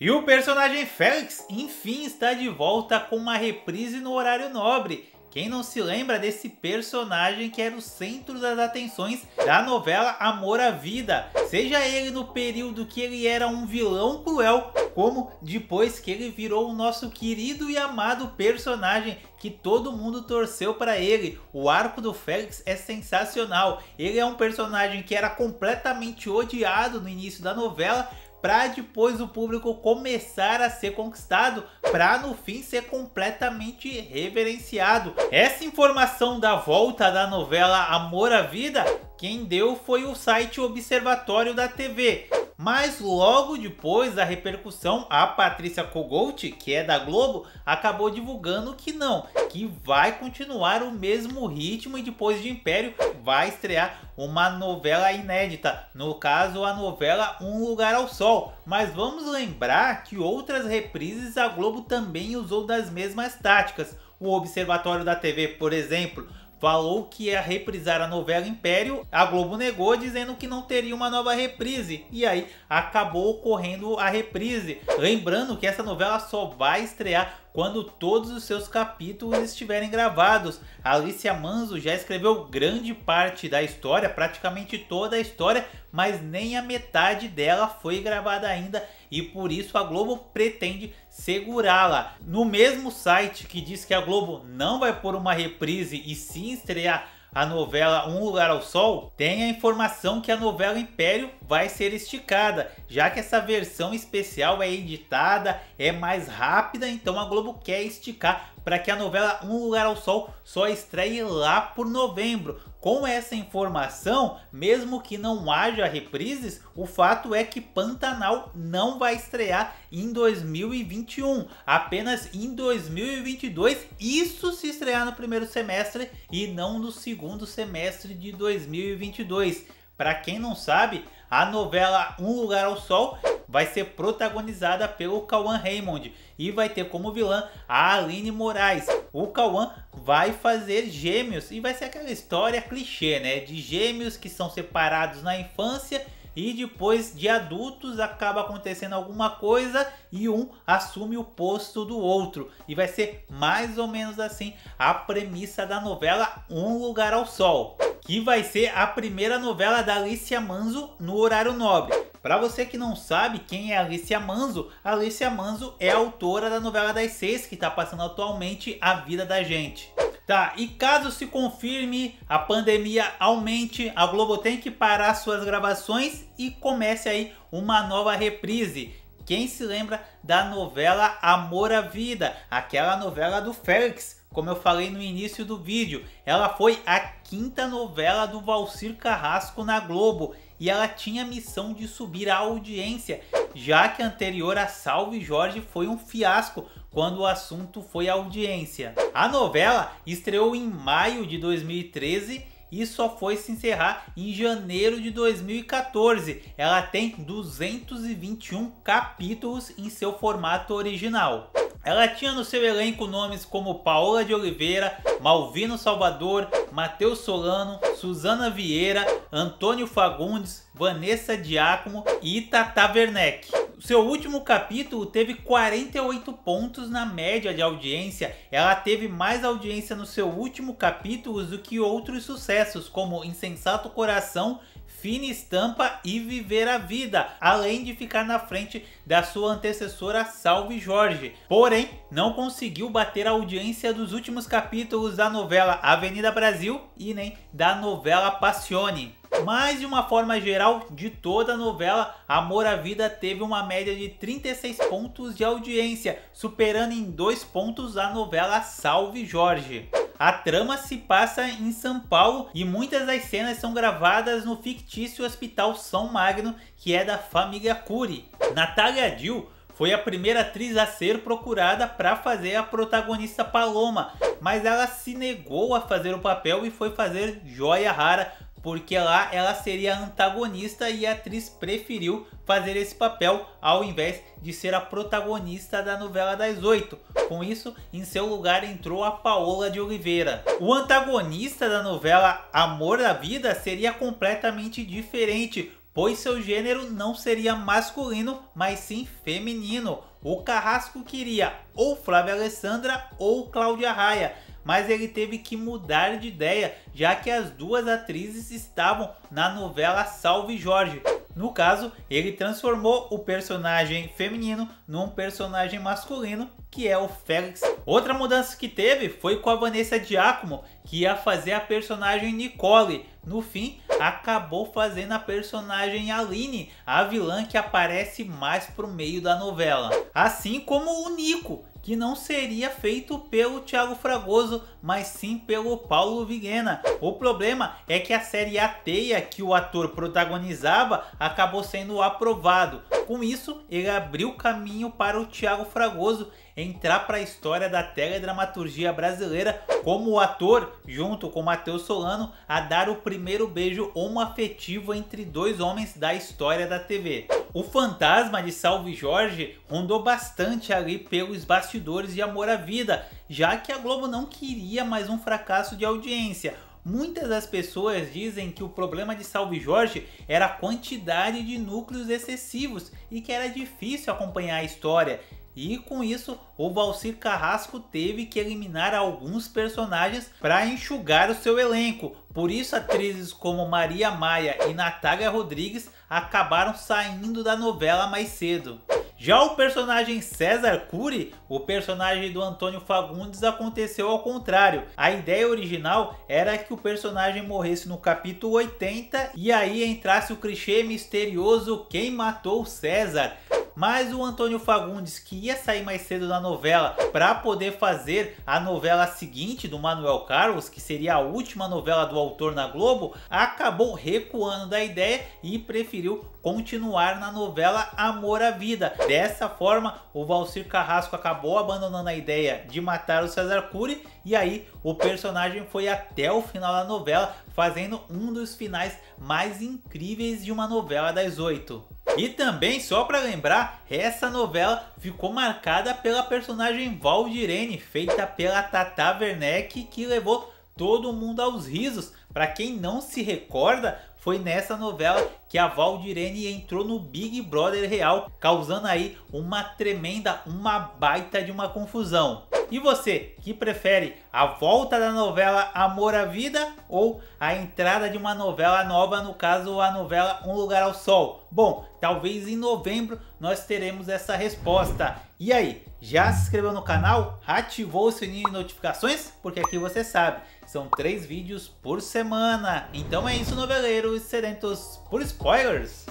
E o personagem Félix, enfim, está de volta com uma reprise no horário nobre. Quem não se lembra desse personagem que era o centro das atenções da novela Amor à Vida? Seja ele no período que ele era um vilão cruel, como depois que ele virou o nosso querido e amado personagem que todo mundo torceu para ele. O arco do Félix é sensacional. Ele é um personagem que era completamente odiado no início da novela, para depois o público começar a ser conquistado, para no fim ser completamente reverenciado. Essa informação da volta da novela Amor à Vida, quem deu foi o site Observatório da TV, mas logo depois da repercussão, a Patrícia Kogout, que é da Globo, acabou divulgando que não, que vai continuar o mesmo ritmo e depois de Império vai estrear uma novela inédita, no caso a novela Um Lugar ao Sol. Mas vamos lembrar que outras reprises a Globo também usou das mesmas táticas. O Observatório da TV, por exemplo, falou que ia reprisar a novela Império, a Globo negou dizendo que não teria uma nova reprise. E aí acabou ocorrendo a reprise. Lembrando que essa novela só vai estrear quando todos os seus capítulos estiverem gravados. Alicia Manzo já escreveu grande parte da história, praticamente toda a história, mas nem a metade dela foi gravada ainda e por isso a Globo pretende segurá-la. No mesmo site que diz que a Globo não vai pôr uma reprise e sim estrear a novela Um Lugar ao Sol, tem a informação que a novela Império vai ser esticada, já que essa versão especial é editada, é mais rápida, então a Globo quer esticar para que a novela Um Lugar ao Sol só estreie lá por novembro. Com essa informação, mesmo que não haja reprises, o fato é que Pantanal não vai estrear em 2021, apenas em 2022, isso se estrear no primeiro semestre e não no segundo semestre de 2022. Para quem não sabe, a novela Um Lugar ao Sol vai ser protagonizada pelo Cauã Raymond e vai ter como vilã a Aline Moraes. O Cauã vai fazer gêmeos e vai ser aquela história clichê, né? De gêmeos que são separados na infância e depois de adultos acaba acontecendo alguma coisa e um assume o posto do outro. E vai ser mais ou menos assim a premissa da novela Um Lugar ao Sol que vai ser a primeira novela da Alicia Manzo no horário nobre. Para você que não sabe quem é Alicia Manzo, Alicia Manzo é autora da novela das seis que está passando atualmente A Vida da Gente. Tá, e caso se confirme, a pandemia aumente, a Globo tem que parar suas gravações e comece aí uma nova reprise. Quem se lembra da novela Amor à Vida, aquela novela do Félix, como eu falei no início do vídeo, ela foi a quinta novela do Valcir Carrasco na Globo e ela tinha a missão de subir a audiência, já que a anterior a Salve Jorge foi um fiasco quando o assunto foi audiência. A novela estreou em maio de 2013 e só foi se encerrar em janeiro de 2014. Ela tem 221 capítulos em seu formato original. Ela tinha no seu elenco nomes como Paola de Oliveira, Malvino Salvador, Matheus Solano, Suzana Vieira, Antônio Fagundes, Vanessa Diácono e Tata Werneck. Seu último capítulo teve 48 pontos na média de audiência. Ela teve mais audiência no seu último capítulo do que outros sucessos, como Insensato Coração fina estampa e viver a vida, além de ficar na frente da sua antecessora Salve Jorge. Porém, não conseguiu bater a audiência dos últimos capítulos da novela Avenida Brasil e nem da novela Passione. Mas de uma forma geral, de toda a novela, Amor à Vida teve uma média de 36 pontos de audiência, superando em 2 pontos a novela Salve Jorge. A trama se passa em São Paulo e muitas das cenas são gravadas no fictício Hospital São Magno, que é da família Cury. Natália Dill foi a primeira atriz a ser procurada para fazer a protagonista Paloma, mas ela se negou a fazer o papel e foi fazer Joia Rara, porque lá ela seria antagonista e a atriz preferiu fazer esse papel ao invés de ser a protagonista da novela das oito. Com isso, em seu lugar entrou a Paola de Oliveira. O antagonista da novela Amor da Vida seria completamente diferente, pois seu gênero não seria masculino, mas sim feminino. O Carrasco queria ou Flávia Alessandra ou Cláudia Raia, mas ele teve que mudar de ideia, já que as duas atrizes estavam na novela Salve Jorge. No caso, ele transformou o personagem feminino num personagem masculino, que é o Félix. Outra mudança que teve foi com a Vanessa Giacomo, que ia fazer a personagem Nicole. No fim, acabou fazendo a personagem Aline, a vilã que aparece mais pro meio da novela. Assim como o Nico, que não seria feito pelo Thiago Fragoso, mas sim pelo Paulo Viguena. O problema é que a série Ateia que o ator protagonizava acabou sendo aprovado. Com isso, ele abriu caminho para o Thiago Fragoso entrar para a história da teledramaturgia brasileira como ator, junto com Matheus Solano, a dar o primeiro beijo homoafetivo entre dois homens da história da TV o fantasma de Salve Jorge rondou bastante ali pelos bastidores de Amor à Vida, já que a Globo não queria mais um fracasso de audiência. Muitas das pessoas dizem que o problema de Salve Jorge era a quantidade de núcleos excessivos e que era difícil acompanhar a história. E com isso, o Valcir Carrasco teve que eliminar alguns personagens para enxugar o seu elenco. Por isso, atrizes como Maria Maia e Natália Rodrigues acabaram saindo da novela mais cedo. Já o personagem César Cury, o personagem do Antônio Fagundes, aconteceu ao contrário. A ideia original era que o personagem morresse no capítulo 80 e aí entrasse o clichê misterioso Quem Matou César? mas o Antônio Fagundes que ia sair mais cedo da novela para poder fazer a novela seguinte do Manuel Carlos, que seria a última novela do autor na Globo, acabou recuando da ideia e preferiu continuar na novela Amor à Vida. Dessa forma, o Valcir Carrasco acabou abandonando a ideia de matar o César Cury e aí o personagem foi até o final da novela, fazendo um dos finais mais incríveis de uma novela das oito. E também, só para lembrar, essa novela ficou marcada pela personagem Valdirene, feita pela Tata Werneck, que levou todo mundo aos risos. Para quem não se recorda, foi nessa novela que a Valdirene entrou no Big Brother Real, causando aí uma tremenda, uma baita de uma confusão. E você, que prefere a volta da novela Amor à Vida ou a entrada de uma novela nova, no caso a novela Um Lugar ao Sol? Bom, talvez em novembro nós teremos essa resposta. E aí, já se inscreveu no canal? Ativou o sininho de notificações? Porque aqui você sabe, são três vídeos por semana. Então é isso, noveleiros sedentos por spoilers.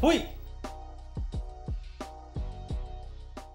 Fui!